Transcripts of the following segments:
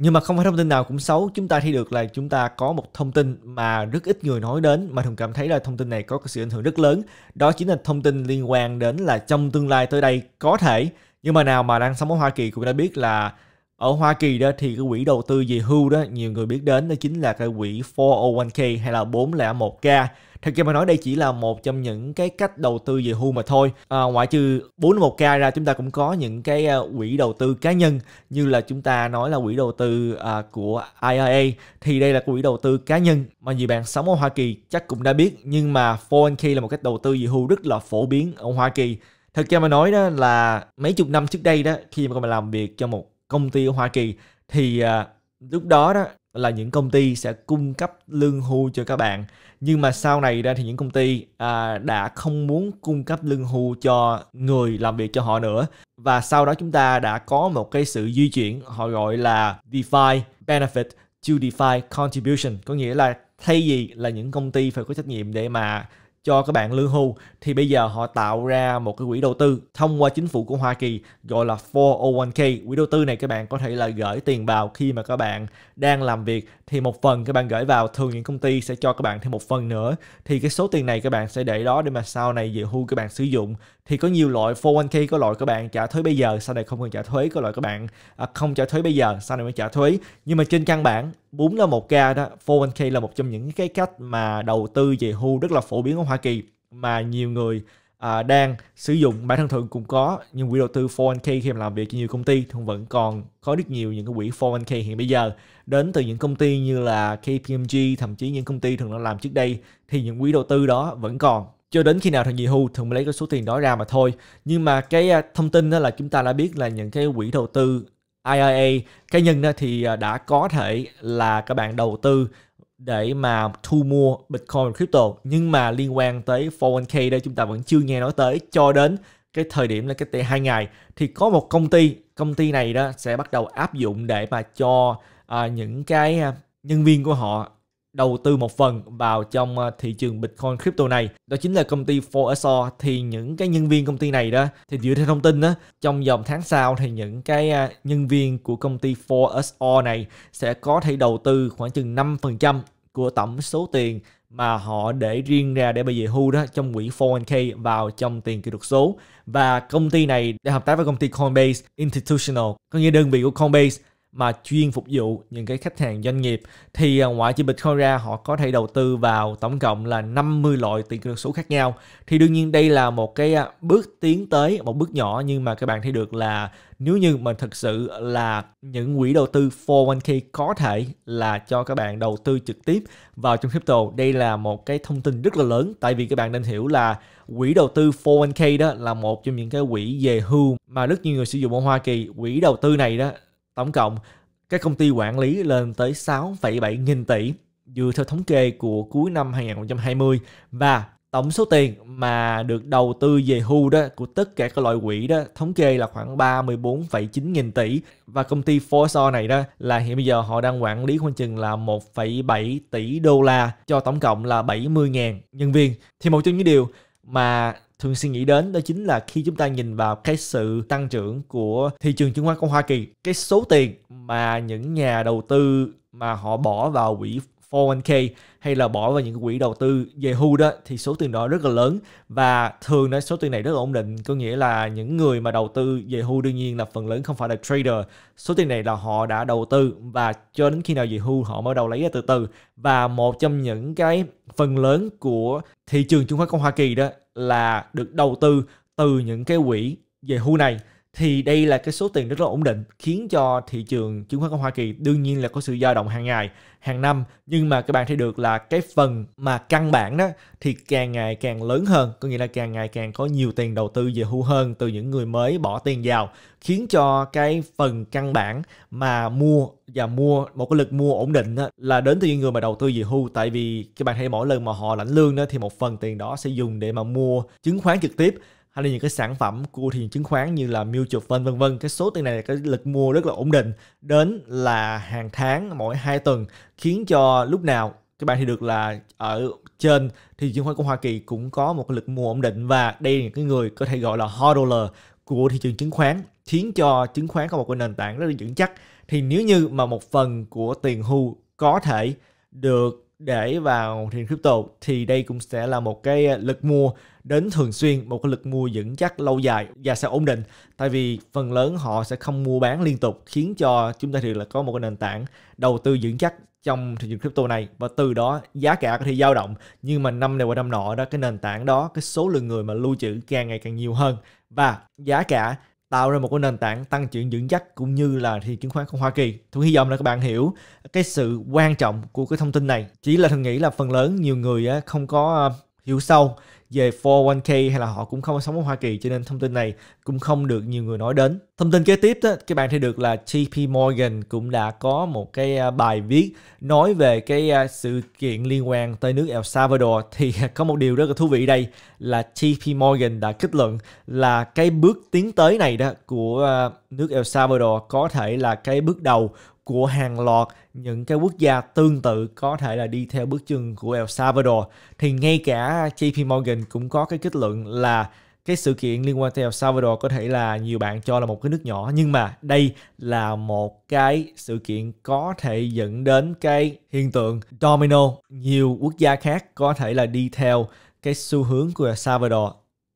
nhưng mà không phải thông tin nào cũng xấu chúng ta thấy được là chúng ta có một thông tin mà rất ít người nói đến mà thường cảm thấy là thông tin này có sự ảnh hưởng rất lớn đó chính là thông tin liên quan đến là trong tương lai tới đây có thể nhưng mà nào mà đang sống ở Hoa Kỳ cũng đã biết là ở Hoa Kỳ đó thì cái quỹ đầu tư về hưu đó nhiều người biết đến đó chính là cái quỹ 401k hay là 401k Thật ra mà nói đây chỉ là một trong những cái cách đầu tư về hưu mà thôi. À, ngoại trừ 401 k ra chúng ta cũng có những cái à, quỹ đầu tư cá nhân như là chúng ta nói là quỹ đầu tư à, của IRA thì đây là quỹ đầu tư cá nhân mà nhiều bạn sống ở Hoa Kỳ chắc cũng đã biết nhưng mà 401k là một cách đầu tư về hưu rất là phổ biến ở Hoa Kỳ. Thật ra mà nói đó là mấy chục năm trước đây đó khi mà mình làm việc cho một công ty ở Hoa Kỳ thì à, lúc đó đó là những công ty sẽ cung cấp lương hưu cho các bạn nhưng mà sau này ra thì những công ty à, đã không muốn cung cấp lương hưu cho người làm việc cho họ nữa và sau đó chúng ta đã có một cái sự di chuyển họ gọi là defi benefit to defi contribution có nghĩa là thay vì là những công ty phải có trách nhiệm để mà cho các bạn lương hưu thì bây giờ họ tạo ra một cái quỹ đầu tư thông qua chính phủ của Hoa Kỳ gọi là 401k. Quỹ đầu tư này các bạn có thể là gửi tiền vào khi mà các bạn đang làm việc thì một phần các bạn gửi vào thường những công ty sẽ cho các bạn thêm một phần nữa thì cái số tiền này các bạn sẽ để đó để mà sau này về hưu các bạn sử dụng thì có nhiều loại 401k có loại các bạn trả thuế bây giờ sau này không cần trả thuế có loại các bạn à, không trả thuế bây giờ sau này mới trả thuế nhưng mà trên căn bản bún là một k đó 401k là một trong những cái cách mà đầu tư về hưu rất là phổ biến ở Hoa Kỳ mà nhiều người à, đang sử dụng bản thân thường cũng có nhưng quỹ đầu tư 401k khi mà làm việc cho nhiều công ty thường vẫn còn có rất nhiều những cái quỹ 401k hiện bây giờ đến từ những công ty như là KPMG thậm chí những công ty thường đã làm trước đây thì những quỹ đầu tư đó vẫn còn cho đến khi nào thằng gì hưu thường mới lấy cái số tiền đó ra mà thôi nhưng mà cái à, thông tin đó là chúng ta đã biết là những cái quỹ đầu tư IRA cá nhân đó thì à, đã có thể là các bạn đầu tư để mà thu mua Bitcoin crypto nhưng mà liên quan tới 401k đây chúng ta vẫn chưa nghe nói tới cho đến cái thời điểm là cái tệ hai ngày thì có một công ty công ty này đó sẽ bắt đầu áp dụng để mà cho à, những cái à, nhân viên của họ đầu tư một phần vào trong ờ, thị trường Bitcoin crypto này đó chính là công ty Foresor thì những cái nhân viên công ty này đó thì dựa theo thông tin đó trong vòng tháng sau thì những cái ờ, nhân viên của công ty Foresor này sẽ có thể đầu tư khoảng chừng 5% của tổng số tiền mà họ để riêng ra để bây giờ hưu đó trong quỹ 401k vào trong tiền kỹ thuật số và công ty này đã hợp tác với công ty Coinbase Institutional có nghĩa đơn vị của Coinbase mà chuyên phục vụ những cái khách hàng doanh nghiệp thì à, ngoại trừ Bitcoin ra họ có thể đầu tư vào tổng cộng là 50 loại tiền kỹ thuật số khác nhau. Thì đương nhiên đây là một cái à, bước tiến tới một bước nhỏ nhưng mà các bạn thấy được là nếu như mình thực sự là những quỹ đầu tư 401k có thể là cho các bạn đầu tư trực tiếp vào trong crypto. Đây là một cái thông tin rất là lớn tại vì các bạn nên hiểu là quỹ đầu tư 401k đó là một trong những cái quỹ về hưu mà rất nhiều người sử dụng ở Hoa Kỳ. Quỹ đầu tư này đó Tổng cộng, các công ty quản lý lên tới 6,7 nghìn tỷ dựa theo thống kê của cuối năm 2020 và tổng số tiền mà được đầu tư về hưu đó của tất cả các loại quỹ đó thống kê là khoảng 34,9 nghìn tỷ và công ty Forso này đó là hiện bây giờ họ đang quản lý khoảng chừng là 1,7 tỷ đô la cho tổng cộng là 70 000 nhân viên thì một trong những điều mà thường suy nghĩ đến đó chính là khi chúng ta nhìn vào cái sự tăng trưởng của thị trường chứng khoán của Hoa Kỳ, cái số tiền mà những nhà đầu tư mà họ bỏ vào quỹ 401k hay là bỏ vào những quỹ đầu tư về hưu đó thì số tiền đó rất là lớn và thường số tiền này rất là ổn định có nghĩa là những người mà đầu tư về hưu đương nhiên là phần lớn không phải là trader số tiền này là họ đã đầu tư và cho đến khi nào về hưu họ mới đầu lấy ra từ từ và một trong những cái phần lớn của thị trường chứng khoán của Hoa Kỳ đó là được đầu tư từ những cái quỹ về hưu này thì đây là cái số tiền rất là ổn định khiến cho thị trường chứng khoán của Hoa Kỳ đương nhiên là có sự dao động hàng ngày, hàng năm nhưng mà các bạn thấy được là cái phần mà căn bản đó thì càng ngày càng lớn hơn, có nghĩa là càng ngày càng có nhiều tiền đầu tư về hưu hơn từ những người mới bỏ tiền vào khiến cho cái phần căn bản mà mua và mua một cái lực mua ổn định đó, là đến từ những người mà đầu tư về hưu tại vì các bạn thấy mỗi lần mà họ lãnh lương đó thì một phần tiền đó sẽ dùng để mà mua chứng khoán trực tiếp hay là những cái sản phẩm của thị trường chứng khoán như là mutual fund vân vân cái số tiền này cái lực mua rất là ổn định đến là hàng tháng mỗi hai tuần khiến cho lúc nào các bạn thì được là ở trên thì chứng khoán của Hoa Kỳ cũng có một lực mua ổn định và đây là những cái người có thể gọi là hodler của thị trường chứng khoán khiến cho chứng khoán có một cái nền tảng rất là vững chắc thì nếu như mà một phần của tiền hưu có thể được để vào thị trường crypto thì đây cũng sẽ là một cái lực mua đến thường xuyên, một cái lực mua vững chắc lâu dài và sẽ ổn định. Tại vì phần lớn họ sẽ không mua bán liên tục khiến cho chúng ta thì là có một cái nền tảng đầu tư vững chắc trong thị trường crypto này và từ đó giá cả có thể dao động nhưng mà năm này qua năm nọ đó cái nền tảng đó cái số lượng người mà lưu trữ càng ngày càng nhiều hơn và giá cả tạo ra một cái nền tảng tăng trưởng vững chắc cũng như là thị chứng khoán của Hoa Kỳ. Tôi hy vọng là các bạn hiểu cái sự quan trọng của cái thông tin này. Chỉ là thường nghĩ là phần lớn nhiều người không có hiểu sâu về 401k hay là họ cũng không sống ở Hoa Kỳ cho nên thông tin này cũng không được nhiều người nói đến. Thông tin kế tiếp đó, các bạn thấy được là JP Morgan cũng đã có một cái à, bài viết nói về cái à, sự kiện liên quan tới nước El Salvador thì có một điều rất là thú vị đây là JP Morgan đã kết luận là cái bước tiến tới này đó của à, nước El Salvador có thể là cái bước đầu của hàng loạt những cái quốc gia tương tự có thể là đi theo bước chân của El Salvador thì ngay cả JP Morgan cũng có cái kết luận là cái sự kiện liên quan tới El Salvador có thể là nhiều bạn cho là một cái nước nhỏ nhưng mà đây là một cái sự kiện có thể dẫn đến cái hiện tượng domino nhiều quốc gia khác có thể là đi theo cái xu hướng của El Salvador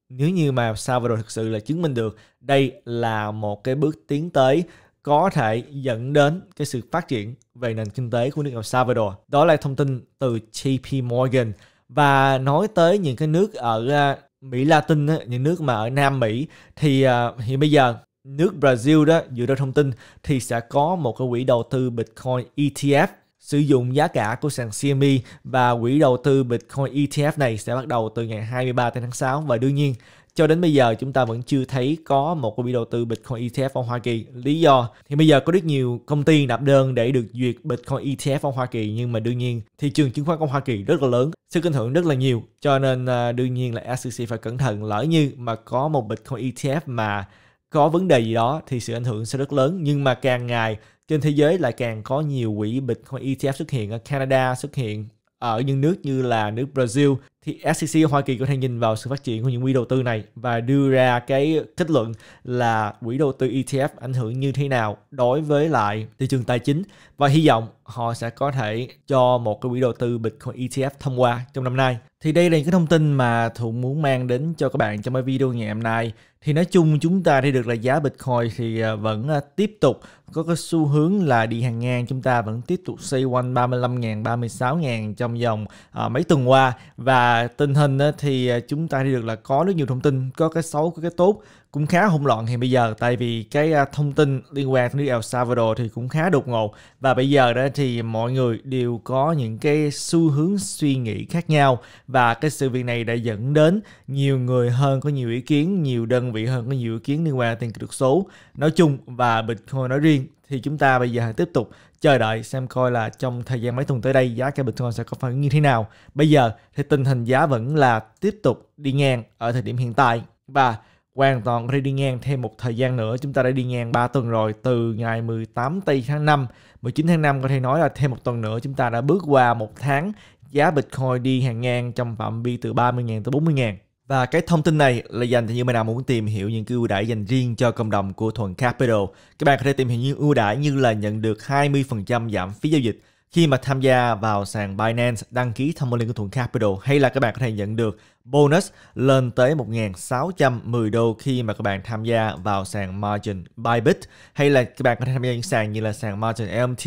nếu như mà El Salvador thực sự là chứng minh được đây là một cái bước tiến tới có thể dẫn đến cái sự phát triển về nền kinh tế của nước El Salvador. Đó là thông tin từ JP Morgan và nói tới những cái nước ở à, Mỹ Latin, những nước mà ở Nam Mỹ thì à, hiện bây giờ nước Brazil đó dựa theo thông tin thì sẽ có một cái quỹ đầu tư Bitcoin ETF sử dụng giá cả của sàn CME và quỹ đầu tư Bitcoin ETF này sẽ bắt đầu từ ngày 23 tháng 6 và đương nhiên cho đến bây giờ chúng ta vẫn chưa thấy có một quỹ đầu tư Bitcoin ETF ở Hoa Kỳ. Lý do thì bây giờ có rất nhiều công ty nạp đơn để được duyệt Bitcoin ETF ở Hoa Kỳ nhưng mà đương nhiên thị trường chứng khoán của Hoa Kỳ rất là lớn, sức ảnh hưởng rất là nhiều cho nên à, đương nhiên là SEC phải cẩn thận lỡ như mà có một Bitcoin ETF mà có vấn đề gì đó thì sự ảnh hưởng sẽ rất lớn nhưng mà càng ngày trên thế giới lại càng có nhiều quỹ Bitcoin ETF xuất hiện ở Canada, xuất hiện ở những nước như là nước Brazil, thì SEC Hoa Kỳ có thể nhìn vào sự phát triển của những quỹ đầu tư này và đưa ra cái kết luận là quỹ đầu tư ETF ảnh hưởng như thế nào đối với lại thị trường tài chính và hy vọng họ sẽ có thể cho một cái quỹ đầu tư Bitcoin ETF thông qua trong năm nay. Thì đây là những cái thông tin mà thụ muốn mang đến cho các bạn trong cái video ngày hôm nay. Thì nói chung chúng ta thấy được là giá Bitcoin thì à, vẫn à, tiếp tục có cái xu hướng là đi hàng ngang chúng ta vẫn tiếp tục xoay quanh 35.000, 36.000 trong vòng uh, mấy tuần qua và tình hình thì à, chúng ta đi được là có rất nhiều thông tin có cái xấu có cái tốt cũng khá hỗn loạn hiện bây giờ tại vì cái à, thông tin liên quan đến El Salvador thì cũng khá đột ngột và bây giờ đó thì mọi người đều có những cái xu hướng suy nghĩ khác nhau và cái sự việc này đã dẫn đến nhiều người hơn có nhiều ý kiến nhiều đơn vị hơn có nhiều ý kiến liên quan đến tiền kỹ thuật số nói chung và Bitcoin nói riêng thì chúng ta bây giờ tiếp tục chờ đợi xem coi là trong thời gian mấy tuần tới đây giá cả Bitcoin sẽ có phản ứng như thế nào. Bây giờ thì tình hình giá vẫn là tiếp tục đi ngang ở thời điểm hiện tại và hoàn toàn có đi ngang thêm một thời gian nữa. Chúng ta đã đi ngang 3 tuần rồi từ ngày 18 tây tháng 5, 19 tháng 5 có thể nói là thêm một tuần nữa chúng ta đã bước qua một tháng giá Bitcoin đi hàng ngang trong phạm vi từ 30.000 tới 40.000. Và cái thông tin này là dành cho những bạn nào muốn tìm hiểu những cái ưu đãi dành riêng cho cộng đồng của Thuận Capital. Các bạn có thể tìm hiểu những ưu đãi như là nhận được 20% giảm phí giao dịch khi mà tham gia vào sàn Binance đăng ký thông liên của Thuận Capital hay là các bạn có thể nhận được bonus lên tới 1.610 đô khi mà các bạn tham gia vào sàn margin Bybit hay là các bạn có thể tham gia những sàn như là sàn margin LMT,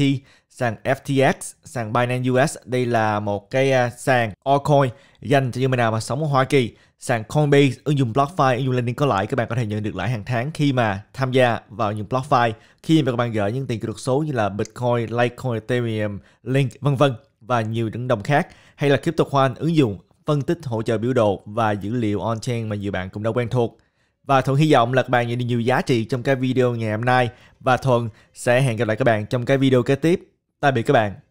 sàn FTX, sàn Binance US. Đây là một cái à, sàn altcoin dành cho những người nào mà sống ở Hoa Kỳ sàn Coinbase, ứng dụng BlockFi, ứng dụng lending có lãi các bạn có thể nhận được lãi hàng tháng khi mà tham gia vào những BlockFi khi mà các bạn gửi những tiền kỹ thuật số như là Bitcoin, Litecoin, Ethereum, Link vân vân và nhiều những đồng khác hay là CryptoQuant ứng dụng phân tích hỗ trợ biểu đồ và dữ liệu on-chain mà nhiều bạn cũng đã quen thuộc. Và Thuận hy vọng là các bạn nhận được nhiều giá trị trong cái video ngày hôm nay và Thuận sẽ hẹn gặp lại các bạn trong cái video kế tiếp. Tạm biệt các bạn.